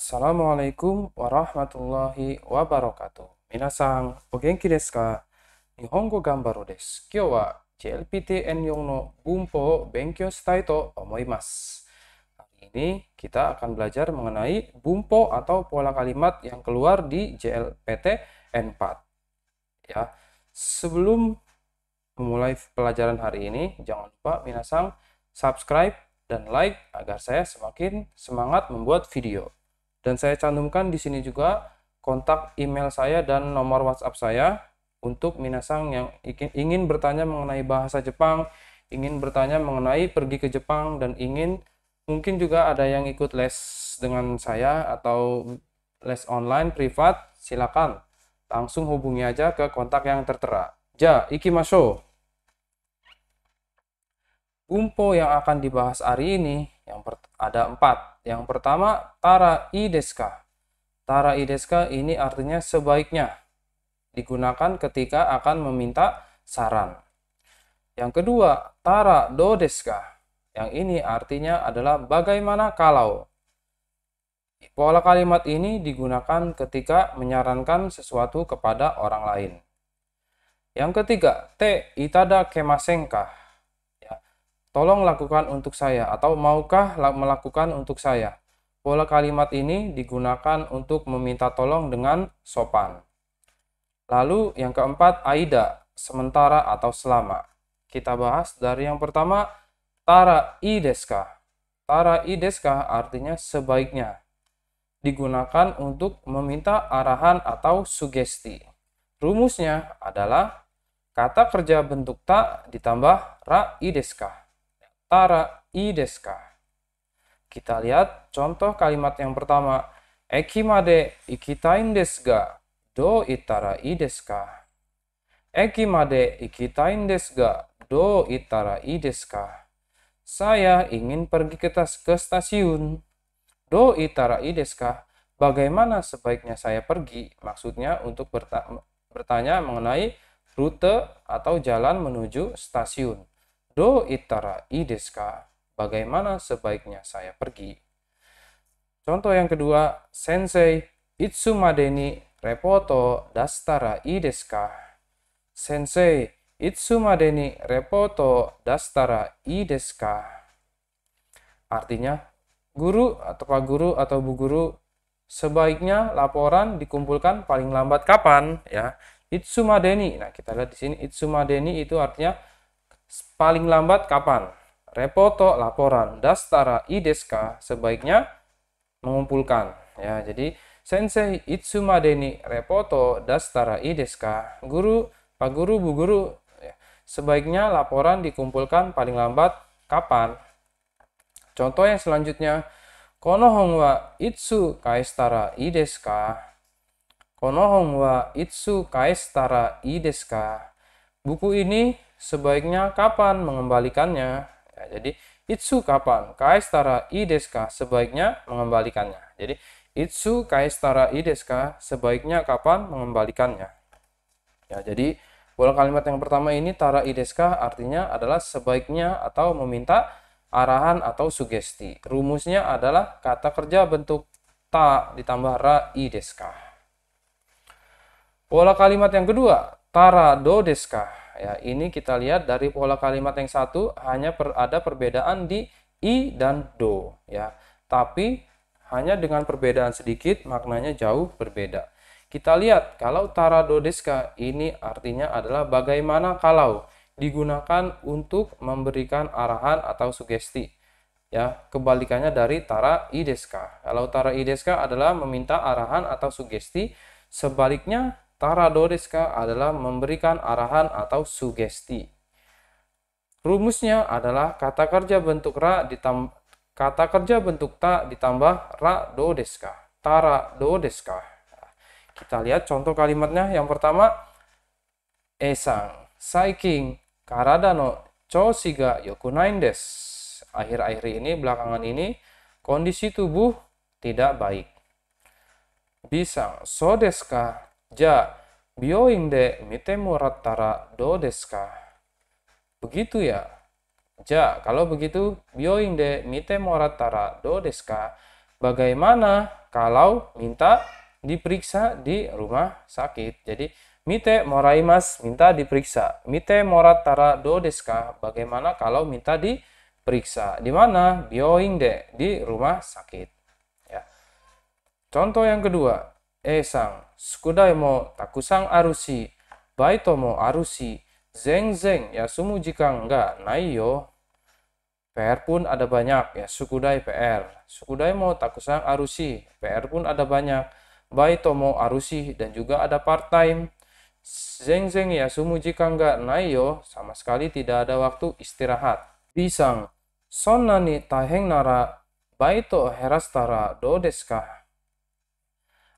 Assalamualaikum warahmatullahi wabarakatuh. Minasan, o genki desu ka? Nihongo gambaru desu. Kyou wa JLPTN 4 no bunpo o benkyou shitai to omoimasu. Hari ini kita akan belajar mengenai bunpo atau pola kalimat yang keluar di JLPT n 4. Ya. Sebelum memulai pelajaran hari ini, jangan lupa minasan subscribe dan like agar saya semakin semangat membuat video. Dan saya cantumkan di sini juga kontak email saya dan nomor WhatsApp saya untuk Minasang yang ingin bertanya mengenai bahasa Jepang, ingin bertanya mengenai pergi ke Jepang, dan ingin mungkin juga ada yang ikut les dengan saya atau les online privat, silakan langsung hubungi aja ke kontak yang tertera. Ja, ikimasho. Umpo yang akan dibahas hari ini yang ada empat. Yang pertama, tara ideska. Tara ideska ini artinya sebaiknya. Digunakan ketika akan meminta saran. Yang kedua, tara dodeska. Yang ini artinya adalah bagaimana kalau. Pola kalimat ini digunakan ketika menyarankan sesuatu kepada orang lain. Yang ketiga, te itada kemasengkah. Tolong lakukan untuk saya atau maukah melakukan untuk saya? Pola kalimat ini digunakan untuk meminta tolong dengan sopan. Lalu yang keempat, aida, sementara atau selama. Kita bahas dari yang pertama, tara ideska. Tara ideska artinya sebaiknya. Digunakan untuk meminta arahan atau sugesti. Rumusnya adalah kata kerja bentuk tak ditambah ra ideska tara i desu Kita lihat contoh kalimat yang pertama. Eki made ikitain desu ga? Do itara i desu Eki made ikitain desu ga? Do itara i desu Saya ingin pergi ke, tas ke stasiun. Do itara i desu Bagaimana sebaiknya saya pergi? Maksudnya untuk bertanya mengenai rute atau jalan menuju stasiun. Do itara ideska. Bagaimana sebaiknya saya pergi? Contoh yang kedua, Sensei Itsumadeni repoto dastara ideska. Sensei Itsumadeni repoto dastara ideska. Artinya, guru atau pak guru atau bu guru sebaiknya laporan dikumpulkan paling lambat kapan ya itsumadeni nah kita lihat di sini itsumadeni itu artinya Paling lambat kapan? Repoto, laporan, dastara, ideska sebaiknya mengumpulkan. Ya, jadi Sensei Itsumadeni Repoto Dastara Ideska, guru, pak guru, bu guru, ya, sebaiknya laporan dikumpulkan paling lambat kapan? Contoh yang selanjutnya, Konohong Itsu Kaestara Ideska. Konohong wa Itsu Kaestara Ideska. Buku ini sebaiknya kapan mengembalikannya? Ya, jadi itsu kapan? Kaistara ideska sebaiknya mengembalikannya. Jadi itsu kaistara ideska sebaiknya kapan mengembalikannya? Ya, jadi pola kalimat yang pertama ini tara ideska artinya adalah sebaiknya atau meminta arahan atau sugesti. Rumusnya adalah kata kerja bentuk ta ditambah ra ideska. Pola kalimat yang kedua, tara do Ya, ini kita lihat dari pola kalimat yang satu hanya per, ada perbedaan di i dan do ya. Tapi hanya dengan perbedaan sedikit maknanya jauh berbeda. Kita lihat kalau tara do deska ini artinya adalah bagaimana kalau digunakan untuk memberikan arahan atau sugesti. Ya, kebalikannya dari tara i deska Kalau tara i deska adalah meminta arahan atau sugesti, sebaliknya Tara doreska adalah memberikan arahan atau sugesti. Rumusnya adalah kata kerja bentuk ra ditambah kata kerja bentuk ta ditambah ra dodeska. Tara dodeska. Kita lihat contoh kalimatnya. Yang pertama, esang, saiking, karada no chosiga yokunain Akhir-akhir ini, belakangan ini, kondisi tubuh tidak baik. Bisa sodeska Ja, bioing do de deska. Begitu ya. Ja, kalau begitu, bioing de mite moratara do deska. Bagaimana kalau minta diperiksa di rumah sakit? Jadi, mite moraimas minta diperiksa. Mite moratara do deska. Bagaimana kalau minta diperiksa? Di mana? bioing de di rumah sakit. Ya. Contoh yang kedua, mo mo takusang arusi, arusi, zeng zeng ya nayo. PR pun ada banyak ya, sukudai PR. Sukudai mo takusang arusi, PR pun ada banyak. Baito mo arusi dan juga ada part time. Zeng zeng ya sumu jika nggak nayo, sama sekali tidak ada waktu istirahat. Bisang, sonani taheng nara, baito herastara do deska.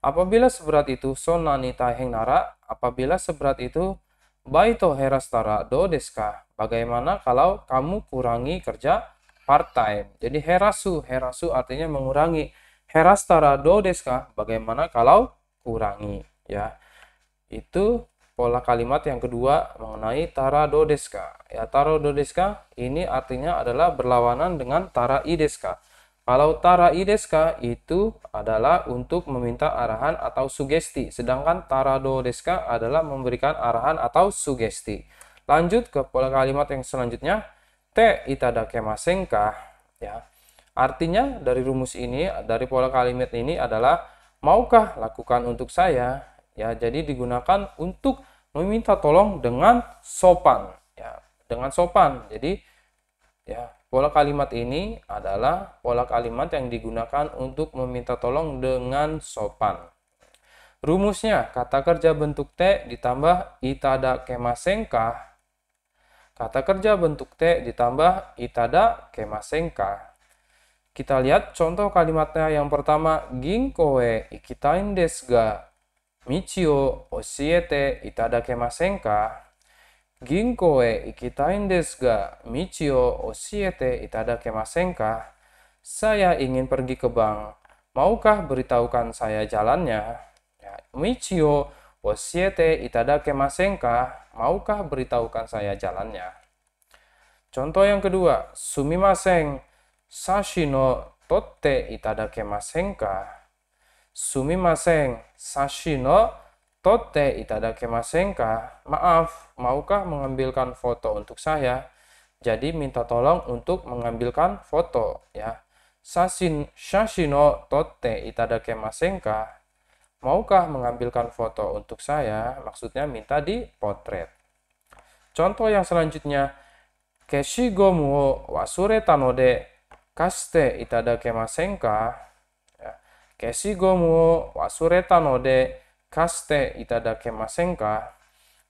Apabila seberat itu sonani taheng nara, apabila seberat itu baito herastara do deska. Bagaimana kalau kamu kurangi kerja part time? Jadi herasu, herasu artinya mengurangi. Herastara do deska, bagaimana kalau kurangi? Ya, itu pola kalimat yang kedua mengenai tara do deska. Ya, tara do deska ini artinya adalah berlawanan dengan tara i deska. Kalau tara ideska itu adalah untuk meminta arahan atau sugesti, sedangkan tara deska adalah memberikan arahan atau sugesti. Lanjut ke pola kalimat yang selanjutnya, te itadake masengka. Ya. Artinya dari rumus ini, dari pola kalimat ini adalah maukah lakukan untuk saya? Ya, jadi digunakan untuk meminta tolong dengan sopan, ya, dengan sopan. Jadi ya, Pola kalimat ini adalah pola kalimat yang digunakan untuk meminta tolong dengan sopan. Rumusnya, kata kerja bentuk T ditambah itada kemasengka. Kata kerja bentuk T ditambah itada kemasengka. Kita lihat contoh kalimatnya yang pertama, ginkoe ikitain desu ga michio osiete itada kemasengka. Ginko, 銀行へ行きたいんですが、道を教えていただけませんか? Saya ingin pergi ke bank. Maukah beritahukan saya jalannya? Ya, Michio osiete itadakemasen ka? Maukah beritahukan saya jalannya? Contoh yang kedua, sumimasen Sashino no totte itadakemasen ka? Sumimasen sashi no Tote itadakimasenka, maaf, maukah mengambilkan foto untuk saya? Jadi minta tolong untuk mengambilkan foto ya. Sasin shashino tote itadakimasenka, maukah mengambilkan foto untuk saya? Maksudnya minta di potret. Contoh yang selanjutnya, keshigomu wa wasure tanode kaste itadakimasenka. Ya. Keshigomu wa wasure tanode kaste itadake masenka,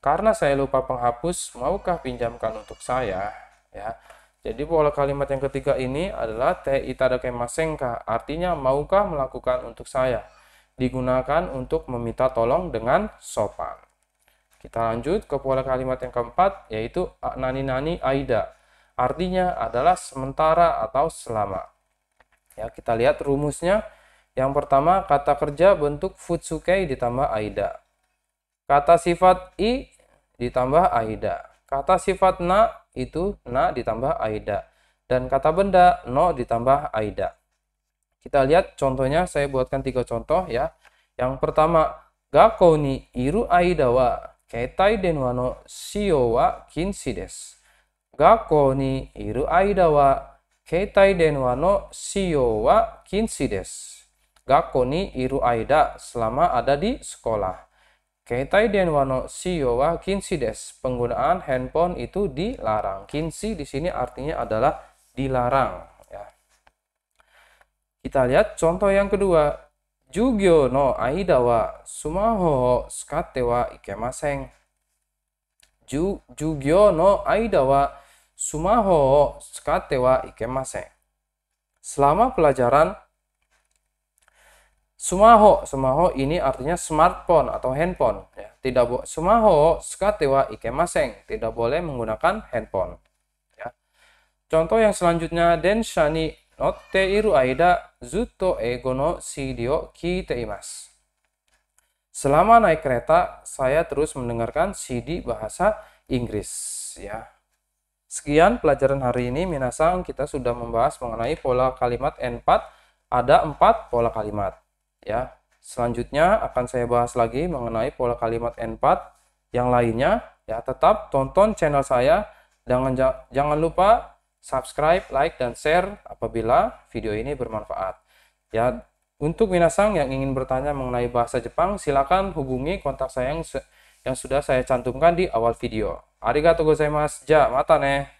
karena saya lupa penghapus, maukah pinjamkan untuk saya? Ya. Jadi pola kalimat yang ketiga ini adalah te itadake masenka, artinya maukah melakukan untuk saya? Digunakan untuk meminta tolong dengan sopan. Kita lanjut ke pola kalimat yang keempat, yaitu nani-nani aida. Artinya adalah sementara atau selama. Ya, kita lihat rumusnya yang pertama, kata kerja bentuk futsukei ditambah aida. Kata sifat i ditambah aida. Kata sifat na itu na ditambah aida. Dan kata benda no ditambah aida. Kita lihat contohnya, saya buatkan tiga contoh ya. Yang pertama, gakou ni iru aida wa ketai denwa no shio wa kinshi desu. Gakou ni iru aida wa ketai denwa no shio wa kinshi desu. Gakoni iru aida selama ada di sekolah. Keitai den wano siyo wa kinsi des. Penggunaan handphone itu dilarang. Kinsi di sini artinya adalah dilarang. Ya. Kita lihat contoh yang kedua. Jugyo no aida wa sumaho skate wa ikemaseng. Ju, jugyo no aida wa sumaho skate wa ikemaseng. Selama pelajaran Sumaho, sumaho ini artinya smartphone atau handphone. Ya, tidak bo- sumaho skatewa ikemaseng, tidak boleh menggunakan handphone. Ya. Contoh yang selanjutnya, Den shani notte iru aida zuto ego no sidio kite imas. Selama naik kereta, saya terus mendengarkan CD bahasa Inggris. Ya. Sekian pelajaran hari ini, Minasang. Kita sudah membahas mengenai pola kalimat N4. Ada empat pola kalimat ya. Selanjutnya akan saya bahas lagi mengenai pola kalimat N4 yang lainnya ya. Tetap tonton channel saya jangan jangan lupa subscribe, like dan share apabila video ini bermanfaat. Ya, untuk minasang yang ingin bertanya mengenai bahasa Jepang, silakan hubungi kontak saya yang, yang sudah saya cantumkan di awal video. Arigatou gozaimasu. Ja, mata ne.